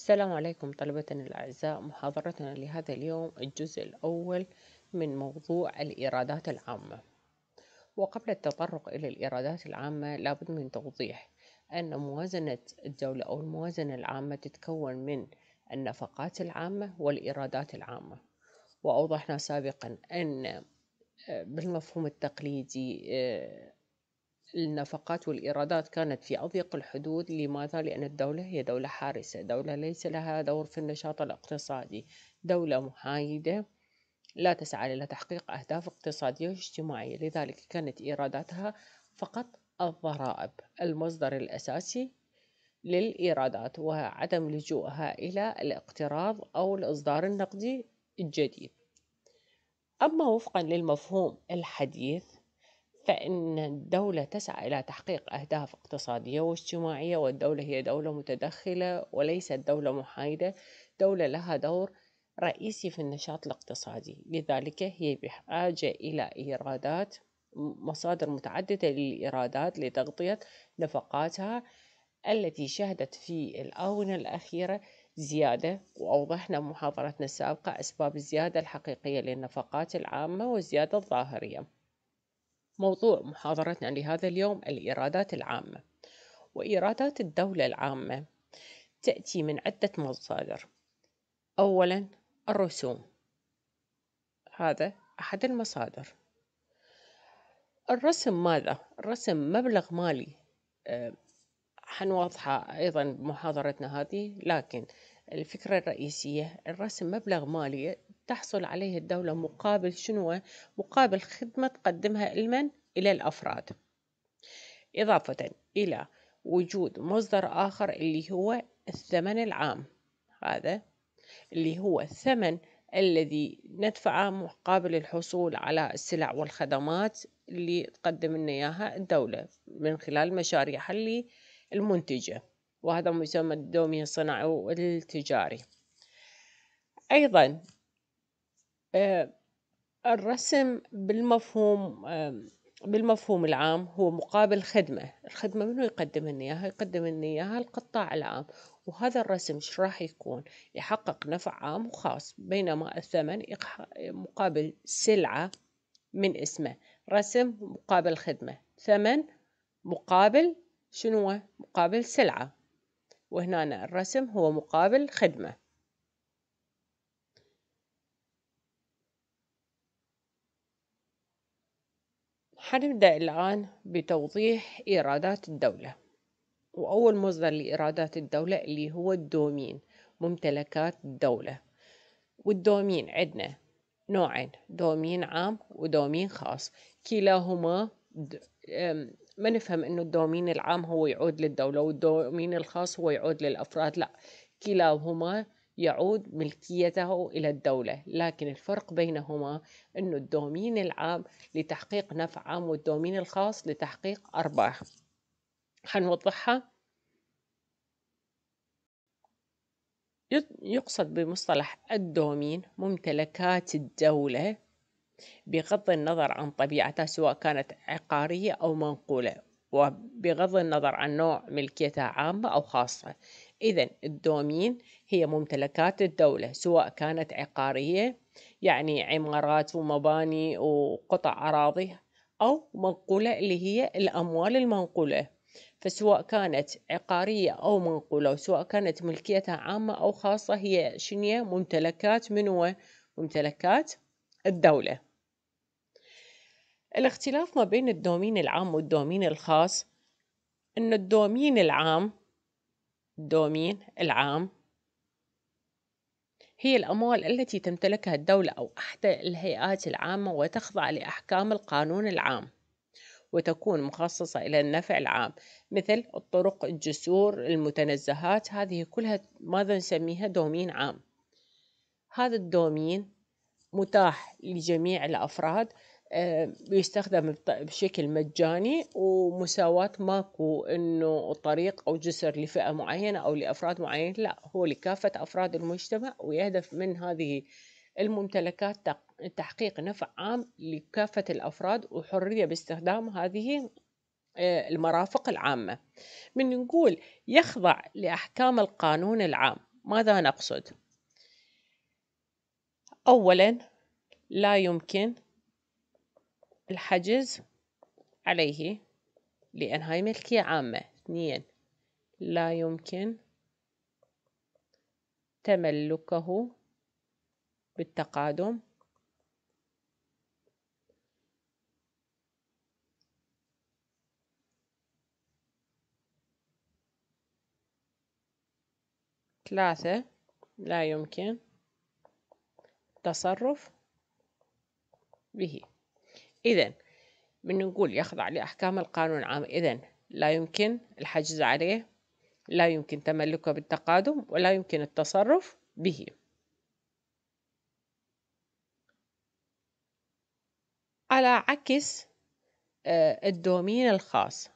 السلام عليكم طلبتنا الأعزاء محاضرتنا لهذا اليوم الجزء الأول من موضوع الإيرادات العامة وقبل التطرق إلى الإيرادات العامة لابد من توضيح أن موازنة الدولة أو الموازنة العامة تتكون من النفقات العامة والإيرادات العامة وأوضحنا سابقا أن آه، بالمفهوم التقليدي آه، النفقات والإيرادات كانت في أضيق الحدود لماذا؟ لأن الدولة هي دولة حارسة دولة ليس لها دور في النشاط الاقتصادي دولة محايدة لا تسعى إلى تحقيق أهداف اقتصادية واجتماعية لذلك كانت إيراداتها فقط الضرائب المصدر الأساسي للإيرادات وعدم لجوءها إلى الاقتراض أو الإصدار النقدي الجديد أما وفقا للمفهوم الحديث فإن الدولة تسعى إلى تحقيق أهداف اقتصادية واجتماعية والدولة هي دولة متدخلة وليست دولة محايدة دولة لها دور رئيسي في النشاط الاقتصادي لذلك هي بحاجة إلى إيرادات مصادر متعددة للإيرادات لتغطية نفقاتها التي شهدت في الآونة الأخيرة زيادة وأوضحنا محاضرتنا السابقة أسباب الزيادة الحقيقية للنفقات العامة والزيادة الظاهرية موضوع محاضرتنا لهذا اليوم الإيرادات العامة وإيرادات الدولة العامة تأتي من عدة مصادر أولا الرسوم هذا أحد المصادر الرسم ماذا؟ الرسم مبلغ مالي أه حنوضحها أيضا بمحاضرتنا هذه لكن الفكرة الرئيسية الرسم مبلغ مالي تحصل عليه الدولة مقابل شنو مقابل خدمة تقدمها المن إلى الأفراد إضافة إلى وجود مصدر آخر اللي هو الثمن العام هذا اللي هو الثمن الذي ندفعه مقابل الحصول على السلع والخدمات اللي تقدم لنا إياها الدولة من خلال مشاريعها اللي المنتجة وهذا مسمى الدومي الصناعي والتجاري أيضا آه، الرسم بالمفهوم آه، بالمفهوم العام هو مقابل خدمة الخدمة منو يقدم إياها يقدم إياها القطاع العام وهذا الرسم إيش راح يكون يحقق نفع عام وخاص بينما الثمن مقابل سلعة من اسمه رسم مقابل خدمة ثمن مقابل شنو مقابل سلعة وهنا الرسم هو مقابل خدمة حنبدأ الآن بتوضيح إيرادات الدولة وأول مصدر لإيرادات الدولة اللي هو الدومين ممتلكات الدولة والدومين عندنا نوعين دومين عام ودومين خاص كلاهما ما نفهم انه الدومين العام هو يعود للدولة والدومين الخاص هو يعود للأفراد لا كلاهما يعود ملكيته إلى الدولة لكن الفرق بينهما أنه الدومين العام لتحقيق نفع عام والدومين الخاص لتحقيق أرباح حنوضحها يقصد بمصطلح الدومين ممتلكات الدولة بغض النظر عن طبيعتها سواء كانت عقارية أو منقولة وبغض النظر عن نوع ملكيتها عامة أو خاصة إذا الدومين هي ممتلكات الدولة سواء كانت عقارية يعني عمارات ومباني وقطع أراضي أو منقولة اللي هي الأموال المنقولة فسواء كانت عقارية أو منقولة وسواء كانت ملكيتها عامة أو خاصة هي شنية ممتلكات منو ممتلكات الدولة الاختلاف ما بين الدومين العام والدومين الخاص أن الدومين العام الدومين العام هي الأموال التي تمتلكها الدولة أو إحدى الهيئات العامة وتخضع لأحكام القانون العام وتكون مخصصة إلى النفع العام مثل الطرق الجسور المتنزهات هذه كلها ماذا نسميها دومين عام هذا الدومين متاح لجميع الأفراد بيستخدم آه، بشكل مجاني ومساواة ماكو إنه طريق أو جسر لفئة معينة أو لأفراد معينين لا هو لكافة أفراد المجتمع ويهدف من هذه الممتلكات تحقيق نفع عام لكافة الأفراد وحرية باستخدام هذه آه، المرافق العامة من نقول يخضع لأحكام القانون العام ماذا نقصد؟ أولا لا يمكن الحجز عليه لأن هاي ملكية عامة اثنين لا يمكن تملكه بالتقادم ثلاثة لا يمكن التصرف به إذا من نقول يخضع لأحكام القانون العام إذا لا يمكن الحجز عليه لا يمكن تملكه بالتقادم ولا يمكن التصرف به على عكس آه، الدومين الخاص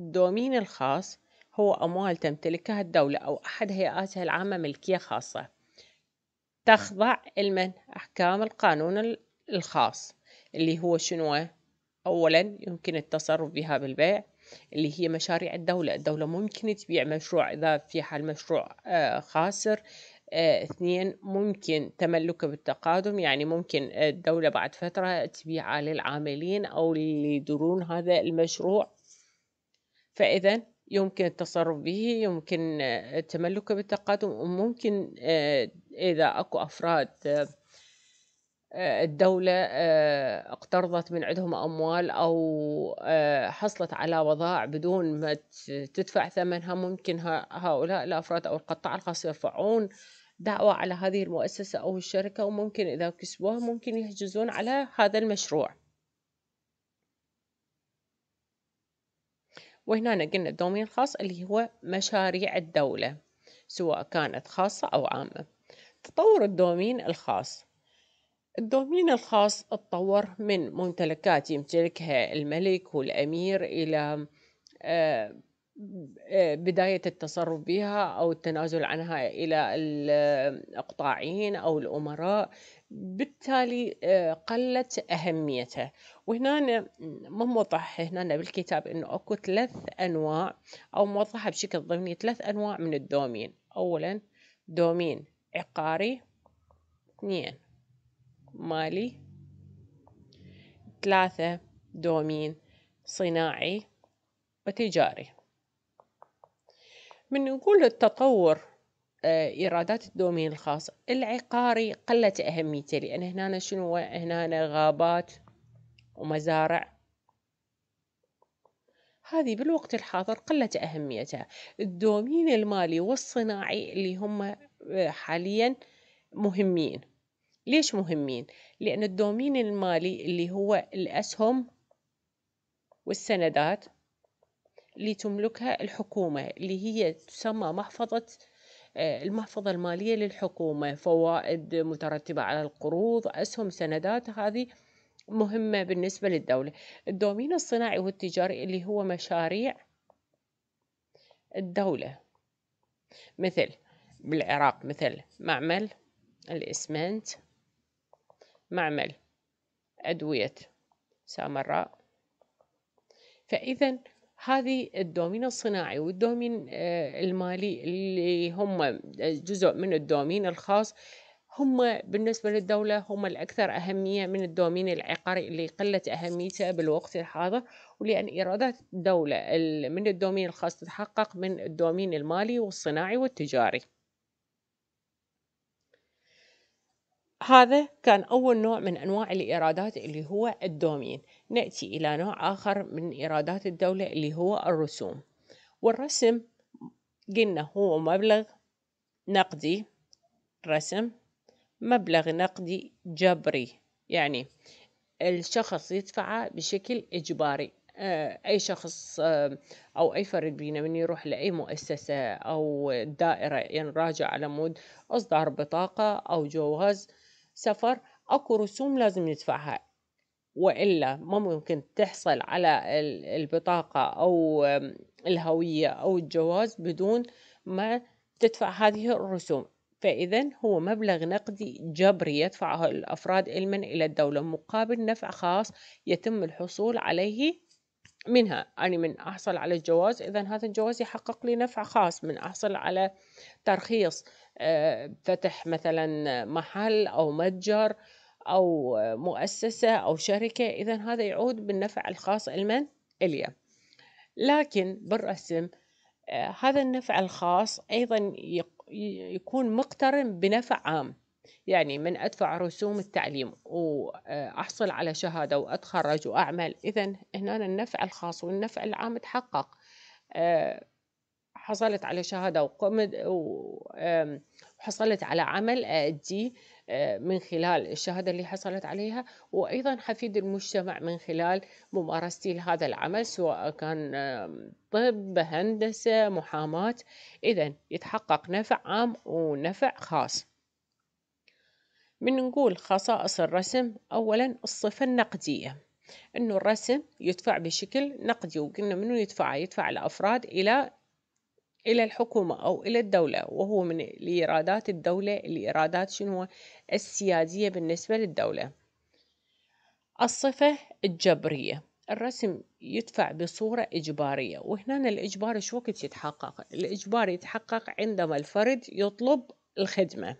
الدومين الخاص هو أموال تمتلكها الدولة أو أحد هيئاتها العامة ملكية خاصة تخضع لمن أحكام القانون الخاص اللي هو شنو أولا يمكن التصرف بها بالبيع اللي هي مشاريع الدولة الدولة ممكن تبيع مشروع إذا في حال مشروع آه، خاسر آه، اثنين ممكن تملكه بالتقادم يعني ممكن الدولة بعد فترة تبيعه للعاملين أو اللي يديرون هذا المشروع فإذا يمكن التصرف به يمكن آه، تملكه بالتقادم وممكن إذا أكو أفراد آه، الدولة آه، اقترضت من عندهم أموال أو آه، حصلت على بضائع بدون ما تدفع ثمنها ممكن هؤلاء الأفراد أو القطاع الخاص يرفعون دعوة على هذه المؤسسة أو الشركة وممكن إذا كسبوها ممكن يحجزون على هذا المشروع وهنا قلنا الدومين الخاص اللي هو مشاريع الدولة سواء كانت خاصة أو عامة تطور الدومين الخاص الدومين الخاص اتطور من ممتلكات يمتلكها الملك والأمير إلى آه، آه، بداية التصرف بها أو التنازل عنها إلى الأقطاعين أو الأمراء بالتالي آه، قلت أهميته وهنا ما موضح هنا بالكتاب أنه أكو ثلاث أنواع أو موضحة بشكل ضمني ثلاث أنواع من الدومين أولا دومين عقاري اثنين مالي ثلاثة دومين صناعي وتجاري من نقول التطور آه، إيرادات الدومين الخاص العقاري قلت أهميته لأن هنا شنو هنا غابات ومزارع هذه بالوقت الحاضر قلت أهميتها الدومين المالي والصناعي اللي هم آه، حاليا مهمين ليش مهمين؟ لأن الدومين المالي اللي هو الأسهم والسندات اللي تملكها الحكومة اللي هي تسمى محفظة آه، المحفظة المالية للحكومة فوائد مترتبة على القروض أسهم سندات هذه مهمة بالنسبة للدولة الدومين الصناعي والتجاري اللي هو مشاريع الدولة مثل بالعراق مثل معمل الإسمنت معمل أدوية سامراء فإذا هذه الدومين الصناعي والدومين آه، المالي اللي هم آه، جزء من الدومين الخاص هم بالنسبة للدولة هم الأكثر أهمية من الدومين العقاري اللي قلت أهميته بالوقت الحاضر ولأن إيرادات الدولة من الدومين الخاص تتحقق من الدومين المالي والصناعي والتجاري هذا كان أول نوع من أنواع الإيرادات اللي هو الدومين نأتي إلى نوع آخر من إيرادات الدولة اللي هو الرسوم والرسم قلنا هو مبلغ نقدي رسم مبلغ نقدي جبري يعني الشخص يدفعه بشكل إجباري آه، أي شخص آه، أو أي فرد بينا من يروح لأي مؤسسة أو دائرة ينراجع يعني على مود إصدار بطاقة أو جواز سفر اكو رسوم لازم ندفعها والا ما ممكن تحصل على البطاقه او الهويه او الجواز بدون ما تدفع هذه الرسوم فاذا هو مبلغ نقدي جبري يدفعه الافراد علما الى الدوله مقابل نفع خاص يتم الحصول عليه منها أنا يعني من أحصل على الجواز إذا هذا الجواز يحقق لي نفع خاص من أحصل على ترخيص آه، فتح مثلا محل أو متجر أو مؤسسة أو شركة إذا هذا يعود بالنفع الخاص لمن؟ اليا لكن بالرسم آه، هذا النفع الخاص أيضا يكون مقترن بنفع عام يعني من أدفع رسوم التعليم وأحصل آه، على شهادة وأتخرج وأعمل إذا هنا النفع الخاص والنفع العام تحقق حصلت على شهادة وقمت وحصلت على عمل أأديه آه، من خلال الشهادة اللي حصلت عليها وأيضا حفيد المجتمع من خلال ممارستي لهذا العمل سواء كان طب هندسة محاماة إذا يتحقق نفع عام ونفع خاص من نقول خصائص الرسم أولا الصفة النقدية أنه الرسم يدفع بشكل نقدي وقلنا منو يدفع يدفع الأفراد إلى إلى الحكومة أو إلى الدولة وهو من الإيرادات الدولة الإيرادات شنو السيادية بالنسبة للدولة الصفة الجبرية الرسم يدفع بصورة إجبارية وهنا الإجبار شو وقت يتحقق الإجبار يتحقق عندما الفرد يطلب الخدمة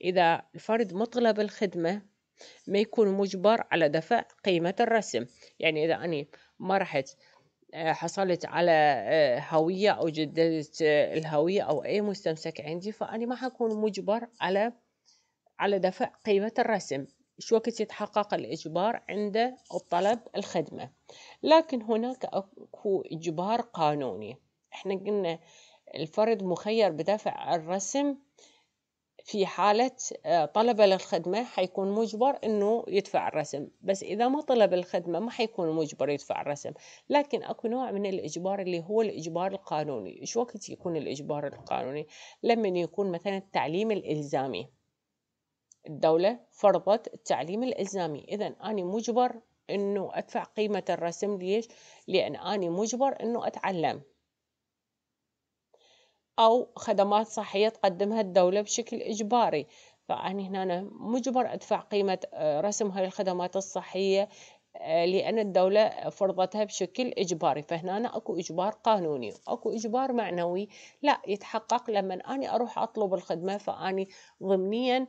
إذا الفرد مطلب الخدمة ما يكون مجبر على دفع قيمة الرسم يعني إذا أنا ما رحت آه، حصلت على آه، هوية أو جددت آه، الهوية أو أي مستمسك عندي فأنا ما حكون مجبر على على دفع قيمة الرسم شو وقت يتحقق الإجبار عند الطلب الخدمة لكن هناك أكو إجبار قانوني إحنا قلنا الفرد مخير بدفع الرسم في حالة آه، طلب للخدمة حيكون مجبر إنه يدفع الرسم بس إذا ما طلب الخدمة ما حيكون مجبر يدفع الرسم لكن أكو نوع من الإجبار اللي هو الإجبار القانوني شو وقت يكون الإجبار القانوني لما يكون مثلا التعليم الإلزامي الدولة فرضت التعليم الإلزامي إذا أنا مجبر إنه أدفع قيمة الرسم ليش؟ لأن أنا مجبر إنه أتعلم أو خدمات صحية تقدمها الدولة بشكل إجباري، فأني هنا مجبر أدفع قيمة آه، رسم هاي الخدمات الصحية آه، لأن الدولة فرضتها بشكل إجباري، فهنا أكو إجبار قانوني، وأكو إجبار معنوي لا يتحقق لما أني أروح أطلب الخدمة، فأني ضمنيا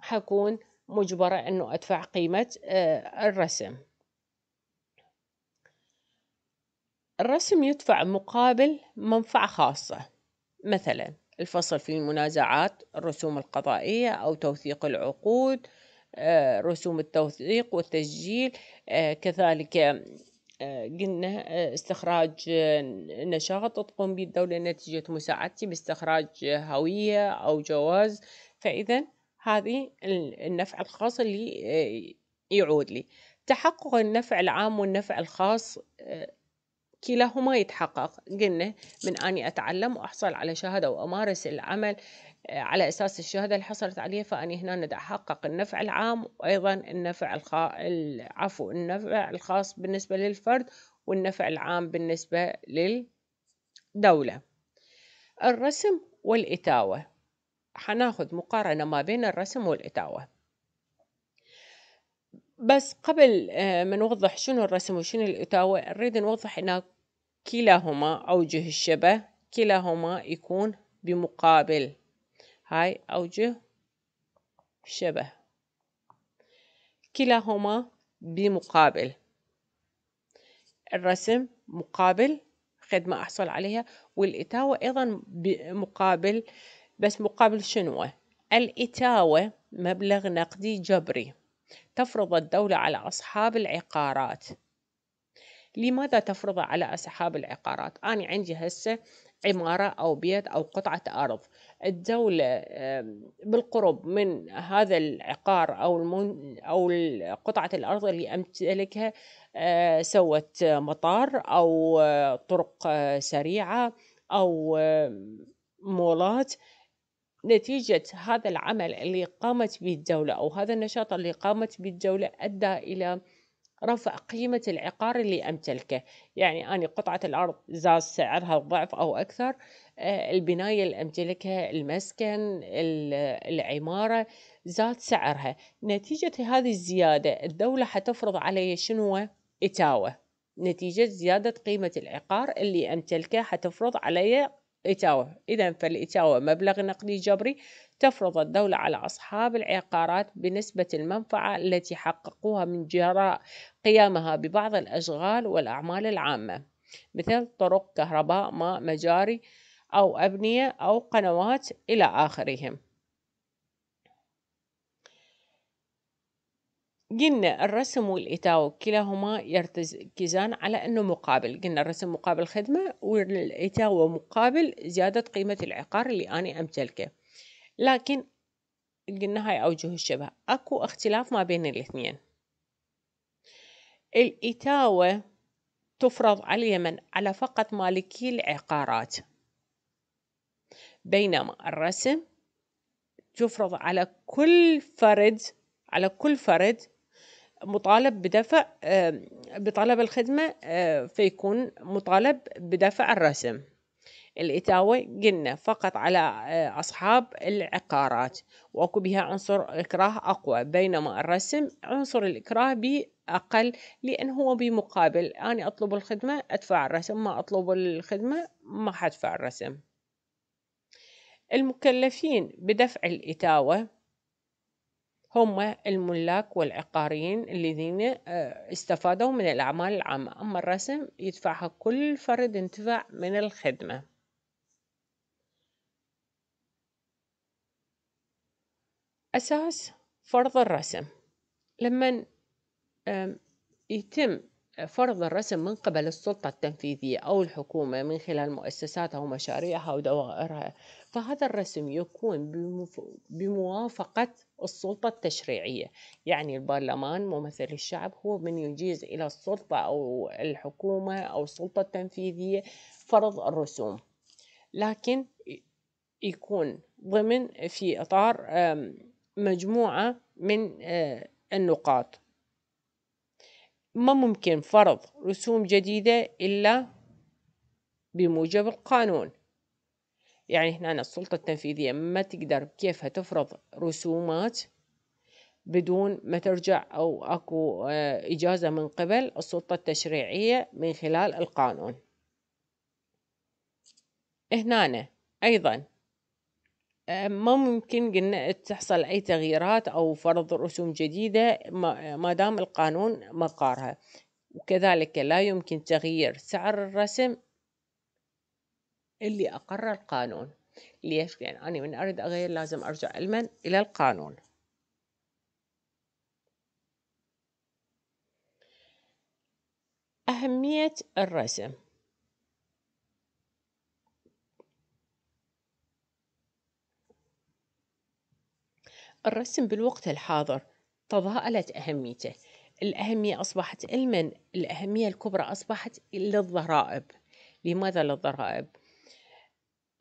حكون مجبرة إنه أدفع قيمة آه، الرسم. الرسم يدفع مقابل منفعة خاصة. مثلا الفصل في المنازعات الرسوم القضائية أو توثيق العقود آه، رسوم التوثيق والتسجيل آه، كذلك آه، قلنا استخراج نشاط تقوم به الدولة نتيجة مساعدتي باستخراج هوية أو جواز فإذا هذه النفع الخاص اللي يعود لي تحقق النفع العام والنفع الخاص كلاهما يتحقق قلنا من أني أتعلم وأحصل على شهادة وأمارس العمل آه، على أساس الشهادة اللي حصلت عليها فأني هنا ندع أحقق النفع العام وأيضا النفع الخ... عفوا النفع الخاص بالنسبة للفرد والنفع العام بالنسبة للدولة الرسم والإتاوة حناخذ مقارنة ما بين الرسم والإتاوة بس قبل آه، ما نوضح شنو الرسم وشنو الإتاوة نريد نوضح أن كلاهما أوجه الشبه كلاهما يكون بمقابل هاي أوجه شبه كلاهما بمقابل الرسم مقابل خدمة أحصل عليها والإتاوة أيضا مقابل بس مقابل شنو الإتاوة مبلغ نقدي جبري تفرض الدولة على أصحاب العقارات لماذا تفرض على أصحاب العقارات أنا عندي هسه عمارة أو بيت أو قطعة أرض الدولة بالقرب من هذا العقار أو المن أو قطعة الأرض اللي أمتلكها آه، سوت مطار أو آه، طرق آه، سريعة أو مولات نتيجة هذا العمل اللي قامت به الدولة أو هذا النشاط اللي قامت به الدولة أدى إلى رفع قيمة العقار اللي أمتلكه يعني أنا قطعة الأرض زاد سعرها الضعف أو أكثر آه، البناية اللي أمتلكها المسكن العمارة زاد سعرها نتيجة هذه الزيادة الدولة حتفرض علي شنو إتاوة نتيجة زيادة قيمة العقار اللي أمتلكه حتفرض علي إتاوة إذا فالإتاوة مبلغ نقدي جبري تفرض الدولة على أصحاب العقارات بنسبة المنفعة التي حققوها من جراء قيامها ببعض الأشغال والأعمال العامة مثل طرق كهرباء ماء مجاري أو أبنية أو قنوات إلى آخرهم قلنا الرسم والإتاو كلاهما يرتكزان على أنه مقابل قلنا الرسم مقابل خدمة والإتاوة مقابل زيادة قيمة العقار اللي أنا أمتلكه لكن قلنا هاي أوجه الشبه أكو اختلاف ما بين الاثنين الإتاوة تفرض على اليمن على فقط مالكي العقارات بينما الرسم تفرض على كل فرد على كل فرد مطالب بدفع آه، بطلب الخدمة آه، فيكون مطالب بدفع الرسم الإتاوة قلنا فقط على آه، أصحاب العقارات وأكو بها عنصر إكراه أقوى بينما الرسم عنصر الإكراه به أقل لأن هو بمقابل أنا أطلب الخدمة أدفع الرسم ما أطلب الخدمة ما حدفع الرسم المكلفين بدفع الإتاوة هم الملاك والعقاريين الذين آه، استفادوا من الأعمال العامة أما الرسم يدفعها كل فرد انتفع من الخدمة أساس فرض الرسم لما يتم فرض الرسم من قبل السلطة التنفيذية أو الحكومة من خلال مؤسساتها ومشاريعها ودوائرها فهذا الرسم يكون بموافقة السلطة التشريعية يعني البرلمان ممثل الشعب هو من يجيز إلى السلطة أو الحكومة أو السلطة التنفيذية فرض الرسوم لكن يكون ضمن في إطار مجموعة من آه، النقاط ما ممكن فرض رسوم جديدة إلا بموجب القانون يعني هنا السلطة التنفيذية ما تقدر كيفها تفرض رسومات بدون ما ترجع أو أكو آه، إجازة من قبل السلطة التشريعية من خلال القانون هنا أيضا آه، ما ممكن قلنا تحصل أي تغييرات أو فرض رسوم جديدة ما دام القانون مقارها وكذلك لا يمكن تغيير سعر الرسم اللي أقر القانون ليش؟ لأن يعني أنا من أريد أغير لازم أرجع علما إلى القانون أهمية الرسم الرسم بالوقت الحاضر تضاءلت أهميته الأهمية أصبحت لمن؟ الأهمية الكبرى أصبحت للضرائب لماذا للضرائب؟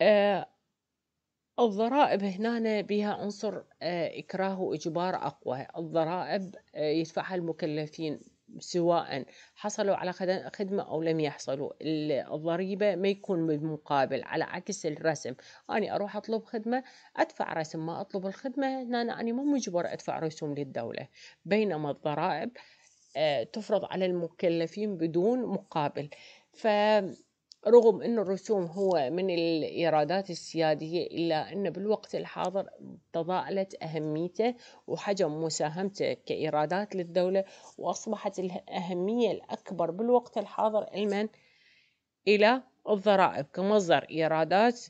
آه الضرائب هنا بها عنصر آه إكراه وإجبار أقوى الضرائب آه يدفعها المكلفين سواء حصلوا على خدمة أو لم يحصلوا الضريبة ما يكون بمقابل على عكس الرسم أنا أروح أطلب خدمة أدفع رسم ما أطلب الخدمة هنا أنا مو مجبر أدفع رسوم للدولة بينما الضرائب آه، تفرض على المكلفين بدون مقابل ف رغم أن الرسوم هو من الإيرادات السيادية إلا أن بالوقت الحاضر تضاءلت أهميته وحجم مساهمته كإيرادات للدولة وأصبحت الأهمية الأكبر بالوقت الحاضر المن إلى الضرائب كمصدر إيرادات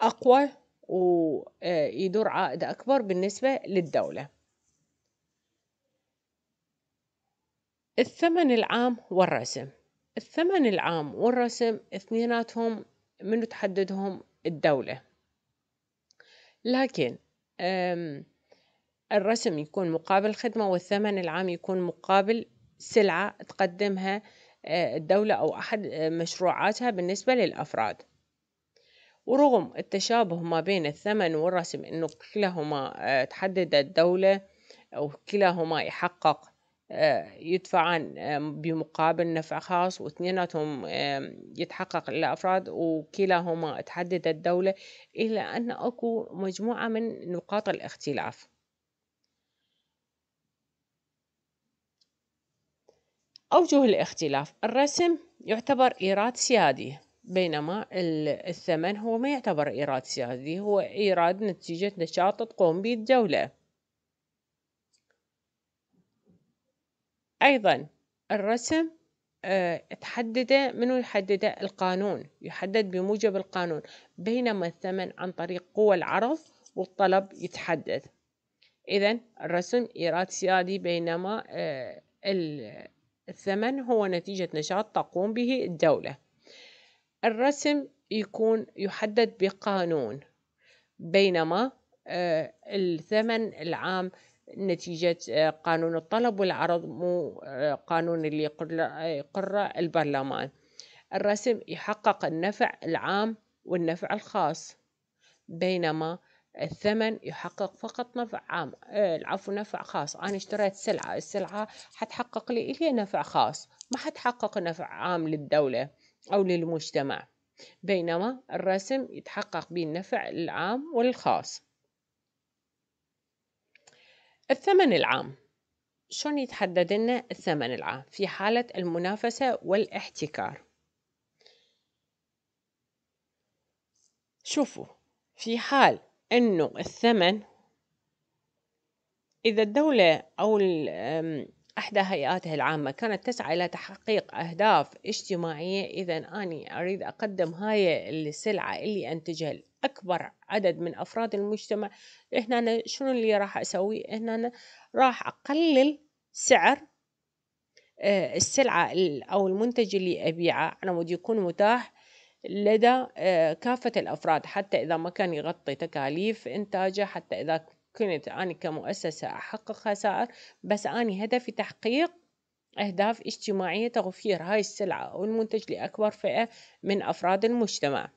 أقوى ويدور عائد أكبر بالنسبة للدولة الثمن العام والرسم الثمن العام والرسم اثنيناتهم منو تحددهم الدولة لكن الرسم يكون مقابل خدمة والثمن العام يكون مقابل سلعة تقدمها آه، الدولة أو أحد آه، مشروعاتها بالنسبة للأفراد ورغم التشابه ما بين الثمن والرسم أنه كلاهما آه، تحدد الدولة أو كلاهما يحقق آه، يدفعان بمقابل نفع خاص واثنيناتهم يتحقق للأفراد وكلاهما تحدد الدولة إلا أن أكو مجموعة من نقاط الاختلاف أوجه الاختلاف الرسم يعتبر إيراد سيادي بينما الثمن هو ما يعتبر إيراد سيادي هو إيراد نتيجة نشاط تقوم به الدولة أيضا الرسم آه، تحدده منو يحدده القانون يحدد بموجب القانون بينما الثمن عن طريق قوى العرض والطلب يتحدد إذا الرسم إيراد سيادي بينما آه، الثمن هو نتيجة نشاط تقوم به الدولة الرسم يكون يحدد بقانون بينما آه، الثمن العام نتيجة آه، قانون الطلب والعرض مو آه، قانون اللي يقره آه، البرلمان الرسم يحقق النفع العام والنفع الخاص بينما الثمن يحقق فقط نفع عام العفو نفع خاص أنا اشتريت سلعة السلعة حتحقق لي إلي نفع خاص ما حتحقق نفع عام للدولة أو للمجتمع بينما الرسم يتحقق به النفع العام والخاص الثمن العام شلون يتحدد لنا الثمن العام في حالة المنافسة والاحتكار شوفوا في حال انه الثمن إذا الدولة أو إحدى هيئاتها العامة كانت تسعى إلى تحقيق أهداف اجتماعية إذا أني أريد أقدم هاي السلعة اللي أنتجها أكبر عدد من أفراد المجتمع هنا شنو اللي راح أسوي هنا راح أقلل سعر آه، السلعة أو المنتج اللي أبيعه على مود يكون متاح لدى آه، كافة الأفراد حتى إذا ما كان يغطي تكاليف إنتاجه حتى إذا كنت أنا كمؤسسة أحقق خسائر بس أنا هدفي تحقيق أهداف اجتماعية تغفير هاي السلعة أو المنتج لأكبر فئة من أفراد المجتمع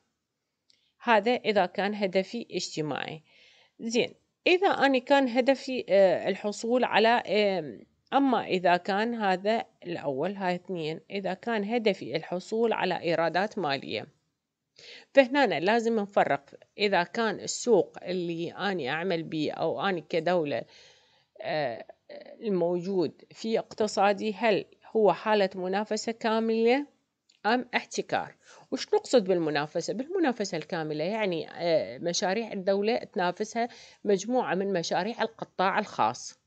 هذا إذا كان هدفي اجتماعي زين إذا أنا كان هدفي آه، الحصول على أما إذا كان هذا الأول هاي اثنين إذا كان هدفي الحصول على إيرادات مالية فهنا لازم نفرق إذا كان السوق اللي أنا أعمل بيه أو أنا كدولة آه، الموجود في اقتصادي هل هو حالة منافسة كاملة أم احتكار وش نقصد بالمنافسة؟ بالمنافسة الكاملة يعني آه، مشاريع الدولة تنافسها مجموعة من مشاريع القطاع الخاص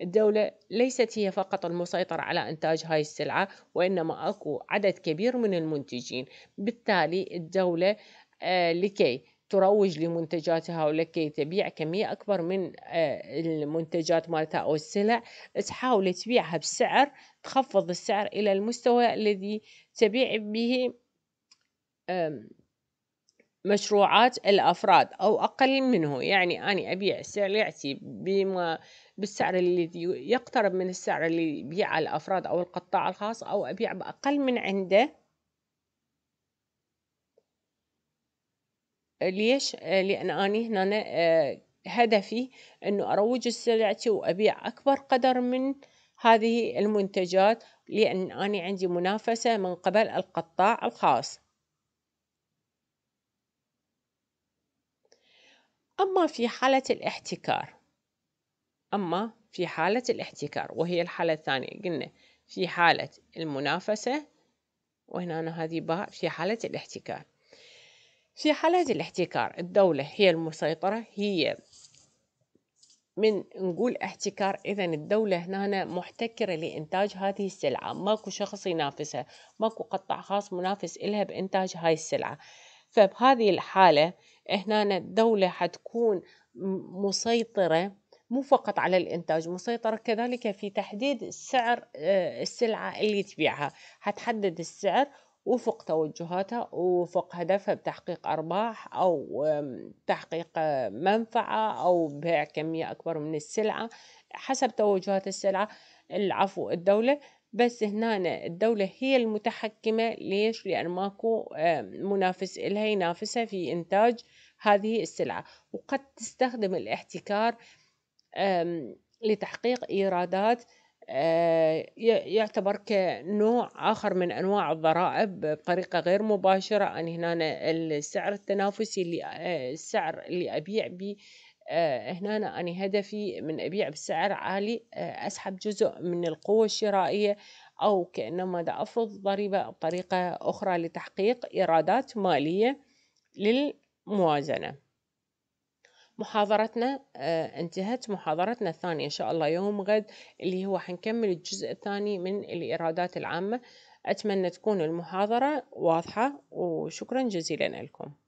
الدولة ليست هي فقط المسيطرة على إنتاج هاي السلعة وإنما أكو عدد كبير من المنتجين بالتالي الدولة آه، لكي تروج لمنتجاتها ولكي تبيع كمية أكبر من آه، المنتجات مالتها أو السلع تحاول تبيعها بسعر تخفض السعر إلى المستوى الذي تبيع به مشروعات الأفراد أو أقل منه يعني أني أبيع سلعتي بما بالسعر الذي يقترب من السعر اللي يبيعه الأفراد أو القطاع الخاص أو أبيع بأقل من عنده ليش؟ لأن أني هنا أه، هدفي أنه أروج سلعتي وأبيع أكبر قدر من هذه المنتجات لأن أنا عندي منافسة من قبل القطاع الخاص أما في حالة الاحتكار أما في حالة الاحتكار وهي الحالة الثانية قلنا في حالة المنافسة وهنا أنا هذه باء في حالة الاحتكار في حالة الاحتكار الدولة هي المسيطرة هي من نقول احتكار إذا الدولة هنا محتكرة لإنتاج هذه السلعة ماكو شخص ينافسها ماكو قطع خاص منافس إلها بإنتاج هاي السلعة فبهذه الحالة هنا الدولة حتكون مسيطرة مو فقط على الإنتاج مسيطرة كذلك في تحديد سعر آه، السلعة اللي تبيعها حتحدد السعر وفق توجهاتها وفق هدفها بتحقيق أرباح أو تحقيق آه، منفعة أو بيع كمية أكبر من السلعة حسب توجهات السلعة العفو الدولة بس هنا الدولة هي المتحكمة ليش؟ لأن ماكو منافس إلها ينافسها في إنتاج هذه السلعة وقد تستخدم الاحتكار لتحقيق إيرادات آه، يعتبر كنوع آخر من أنواع الضرائب بطريقة غير مباشرة أن هنا السعر التنافسي اللي آه، السعر اللي أبيع به هنا آه، أنا هدفي من أبيع بسعر عالي آه، أسحب جزء من القوة الشرائية أو كأنما دا أفرض ضريبة بطريقة أخرى لتحقيق إيرادات مالية للموازنة محاضرتنا آه، انتهت محاضرتنا الثانية إن شاء الله يوم غد اللي هو حنكمل الجزء الثاني من الإيرادات العامة أتمنى تكون المحاضرة واضحة وشكرا جزيلا لكم